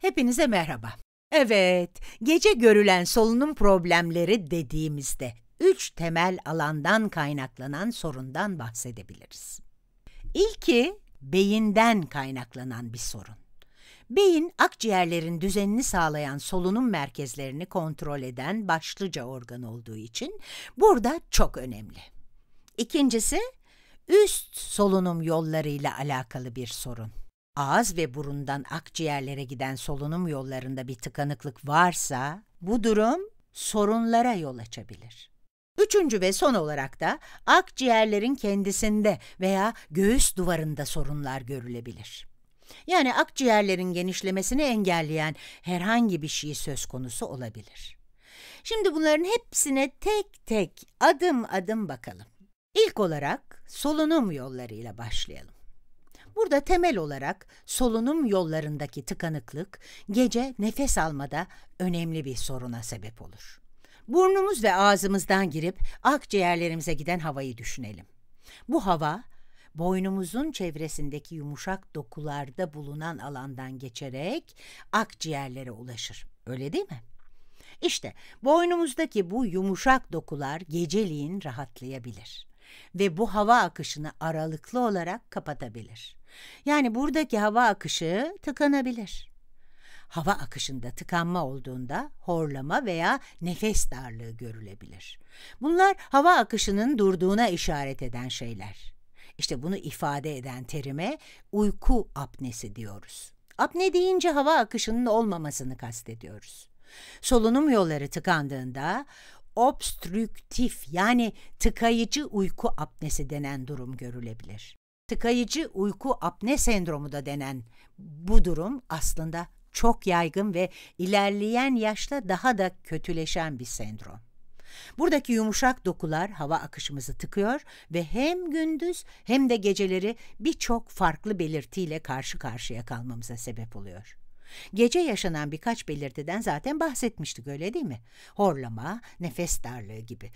Hepinize merhaba. Evet, gece görülen solunum problemleri dediğimizde üç temel alandan kaynaklanan sorundan bahsedebiliriz. İlki beyinden kaynaklanan bir sorun. Beyin, akciğerlerin düzenini sağlayan solunum merkezlerini kontrol eden başlıca organ olduğu için burada çok önemli. İkincisi, üst solunum yollarıyla alakalı bir sorun ağız ve burundan akciğerlere giden solunum yollarında bir tıkanıklık varsa bu durum sorunlara yol açabilir. Üçüncü ve son olarak da akciğerlerin kendisinde veya göğüs duvarında sorunlar görülebilir. Yani akciğerlerin genişlemesini engelleyen herhangi bir şey söz konusu olabilir. Şimdi bunların hepsine tek tek adım adım bakalım. İlk olarak solunum yollarıyla başlayalım. Burada temel olarak solunum yollarındaki tıkanıklık gece nefes almada önemli bir soruna sebep olur. Burnumuz ve ağzımızdan girip akciğerlerimize giden havayı düşünelim. Bu hava boynumuzun çevresindeki yumuşak dokularda bulunan alandan geçerek akciğerlere ulaşır. Öyle değil mi? İşte boynumuzdaki bu yumuşak dokular geceliğin rahatlayabilir ve bu hava akışını aralıklı olarak kapatabilir. Yani buradaki hava akışı tıkanabilir. Hava akışında tıkanma olduğunda horlama veya nefes darlığı görülebilir. Bunlar hava akışının durduğuna işaret eden şeyler. İşte bunu ifade eden terime uyku apnesi diyoruz. Apne deyince hava akışının olmamasını kastediyoruz. Solunum yolları tıkandığında obstrüktif yani tıkayıcı uyku apnesi denen durum görülebilir tıkayıcı uyku apne sendromu da denen bu durum aslında çok yaygın ve ilerleyen yaşta daha da kötüleşen bir sendrom. Buradaki yumuşak dokular hava akışımızı tıkıyor ve hem gündüz hem de geceleri birçok farklı belirtiyle karşı karşıya kalmamıza sebep oluyor. Gece yaşanan birkaç belirtiden zaten bahsetmiştik öyle değil mi? Horlama, nefes darlığı gibi.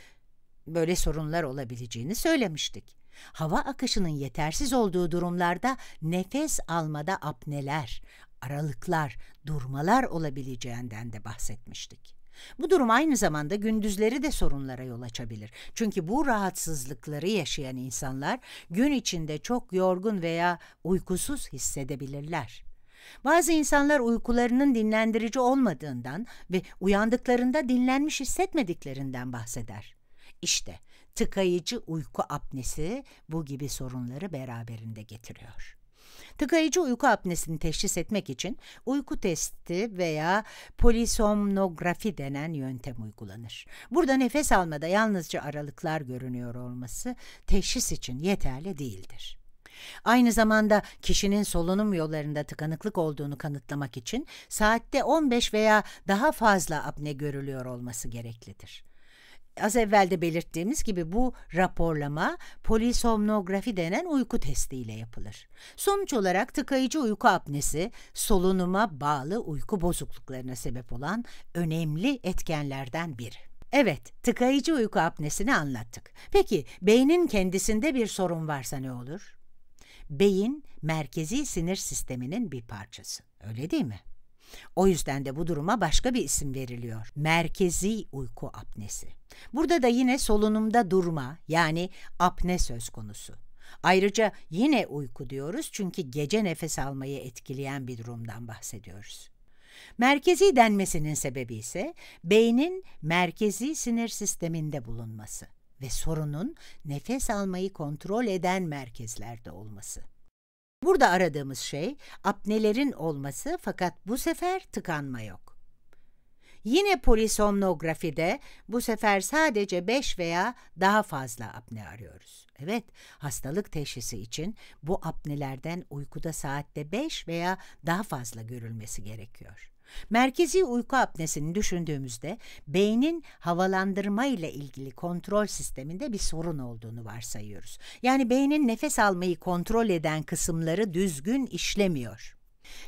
Böyle sorunlar olabileceğini söylemiştik. Hava akışının yetersiz olduğu durumlarda nefes almada apneler, aralıklar, durmalar olabileceğinden de bahsetmiştik. Bu durum aynı zamanda gündüzleri de sorunlara yol açabilir. Çünkü bu rahatsızlıkları yaşayan insanlar gün içinde çok yorgun veya uykusuz hissedebilirler. Bazı insanlar uykularının dinlendirici olmadığından ve uyandıklarında dinlenmiş hissetmediklerinden bahseder. İşte tıkayıcı uyku apnesi bu gibi sorunları beraberinde getiriyor. Tıkayıcı uyku apnesini teşhis etmek için uyku testi veya polisomnografi denen yöntem uygulanır. Burada nefes almada yalnızca aralıklar görünüyor olması teşhis için yeterli değildir. Aynı zamanda kişinin solunum yollarında tıkanıklık olduğunu kanıtlamak için saatte 15 veya daha fazla apne görülüyor olması gereklidir. Az evvel de belirttiğimiz gibi bu raporlama polisomnografi denen uyku testiyle yapılır. Sonuç olarak tıkayıcı uyku apnesi solunuma bağlı uyku bozukluklarına sebep olan önemli etkenlerden biri. Evet, tıkayıcı uyku apnesini anlattık. Peki beynin kendisinde bir sorun varsa ne olur? Beyin merkezi sinir sisteminin bir parçası. Öyle değil mi? O yüzden de bu duruma başka bir isim veriliyor. Merkezi uyku apnesi. Burada da yine solunumda durma yani apne söz konusu. Ayrıca yine uyku diyoruz çünkü gece nefes almayı etkileyen bir durumdan bahsediyoruz. Merkezi denmesinin sebebi ise beynin merkezi sinir sisteminde bulunması ve sorunun nefes almayı kontrol eden merkezlerde olması. Burada aradığımız şey apnelerin olması fakat bu sefer tıkanma yok. Yine polisomnografide bu sefer sadece 5 veya daha fazla apne arıyoruz. Evet, hastalık teşhisi için bu apnelerden uykuda saatte 5 veya daha fazla görülmesi gerekiyor. Merkezi uyku apnesini düşündüğümüzde beynin havalandırma ile ilgili kontrol sisteminde bir sorun olduğunu varsayıyoruz. Yani beynin nefes almayı kontrol eden kısımları düzgün işlemiyor.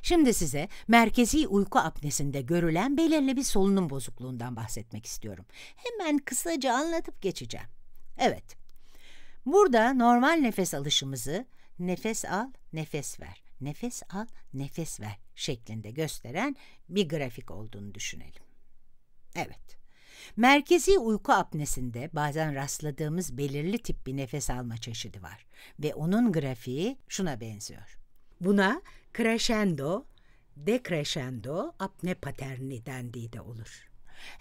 Şimdi size merkezi uyku apnesinde görülen belirli bir solunum bozukluğundan bahsetmek istiyorum. Hemen kısaca anlatıp geçeceğim. Evet, burada normal nefes alışımızı nefes al, nefes ver, nefes al, nefes ver şeklinde gösteren bir grafik olduğunu düşünelim. Evet. Merkezi uyku apnesinde bazen rastladığımız belirli tip bir nefes alma çeşidi var ve onun grafiği şuna benziyor. Buna crescendo, decrescendo apne paterni dendiği de olur.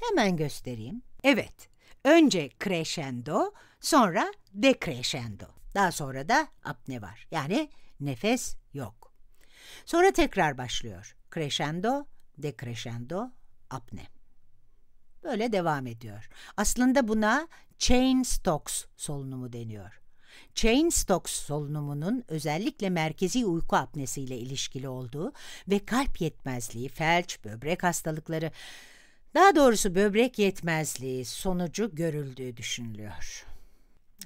Hemen göstereyim. Evet, önce crescendo, sonra decrescendo. Daha sonra da apne var. Yani nefes Sonra tekrar başlıyor. Crescendo, decrescendo, apne. Böyle devam ediyor. Aslında buna chain stocks solunumu deniyor. Chain stocks solunumunun özellikle merkezi uyku apnesiyle ilişkili olduğu ve kalp yetmezliği, felç, böbrek hastalıkları, daha doğrusu böbrek yetmezliği sonucu görüldüğü düşünülüyor.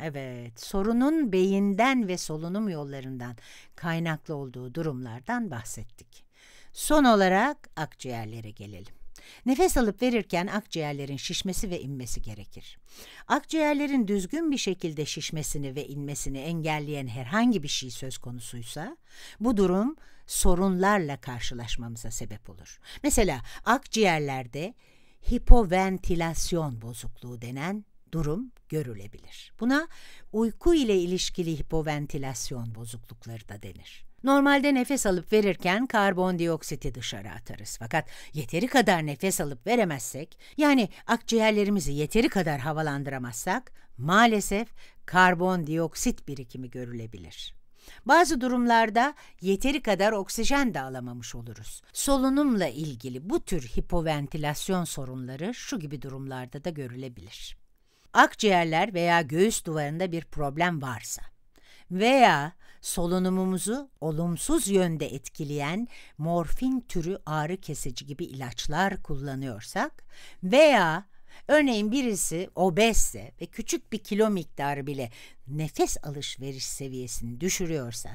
Evet, sorunun beyinden ve solunum yollarından kaynaklı olduğu durumlardan bahsettik. Son olarak akciğerlere gelelim. Nefes alıp verirken akciğerlerin şişmesi ve inmesi gerekir. Akciğerlerin düzgün bir şekilde şişmesini ve inmesini engelleyen herhangi bir şey söz konusuysa bu durum sorunlarla karşılaşmamıza sebep olur. Mesela akciğerlerde hipoventilasyon bozukluğu denen durum görülebilir. Buna uyku ile ilişkili hipoventilasyon bozuklukları da denir. Normalde nefes alıp verirken karbondioksiti dışarı atarız. Fakat yeteri kadar nefes alıp veremezsek, yani akciğerlerimizi yeteri kadar havalandıramazsak, maalesef karbondioksit birikimi görülebilir. Bazı durumlarda yeteri kadar oksijen de alamamış oluruz. Solunumla ilgili bu tür hipoventilasyon sorunları şu gibi durumlarda da görülebilir. Akciğerler veya göğüs duvarında bir problem varsa veya solunumumuzu olumsuz yönde etkileyen morfin türü ağrı kesici gibi ilaçlar kullanıyorsak veya örneğin birisi obezse ve küçük bir kilo miktarı bile nefes alışveriş seviyesini düşürüyorsa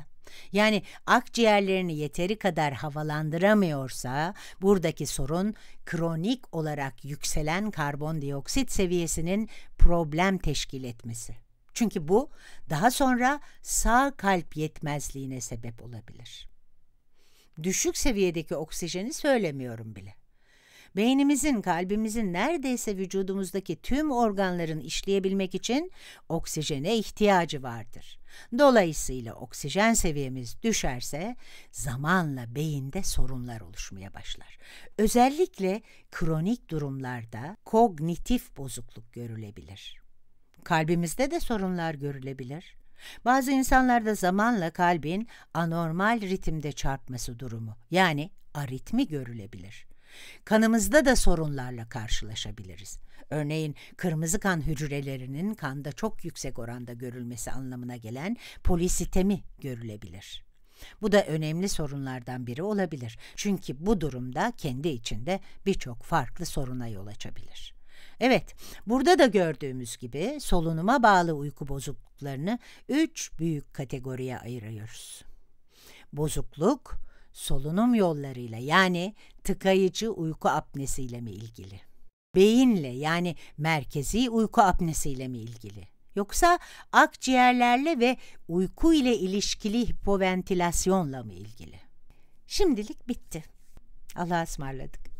yani akciğerlerini yeteri kadar havalandıramıyorsa buradaki sorun kronik olarak yükselen karbondioksit seviyesinin problem teşkil etmesi. Çünkü bu daha sonra sağ kalp yetmezliğine sebep olabilir. Düşük seviyedeki oksijeni söylemiyorum bile beynimizin, kalbimizin neredeyse vücudumuzdaki tüm organların işleyebilmek için oksijene ihtiyacı vardır. Dolayısıyla oksijen seviyemiz düşerse zamanla beyinde sorunlar oluşmaya başlar. Özellikle kronik durumlarda kognitif bozukluk görülebilir. Kalbimizde de sorunlar görülebilir. Bazı insanlarda zamanla kalbin anormal ritimde çarpması durumu yani aritmi görülebilir. Kanımızda da sorunlarla karşılaşabiliriz. Örneğin kırmızı kan hücrelerinin kanda çok yüksek oranda görülmesi anlamına gelen polisitemi görülebilir. Bu da önemli sorunlardan biri olabilir. Çünkü bu durumda kendi içinde birçok farklı soruna yol açabilir. Evet, burada da gördüğümüz gibi solunuma bağlı uyku bozukluklarını üç büyük kategoriye ayırıyoruz. Bozukluk, solunum yollarıyla yani tıkayıcı uyku apnesiyle mi ilgili? Beyinle yani merkezi uyku apnesiyle mi ilgili? Yoksa akciğerlerle ve uyku ile ilişkili hipoventilasyonla mı ilgili? Şimdilik bitti. Allah'a ısmarladık.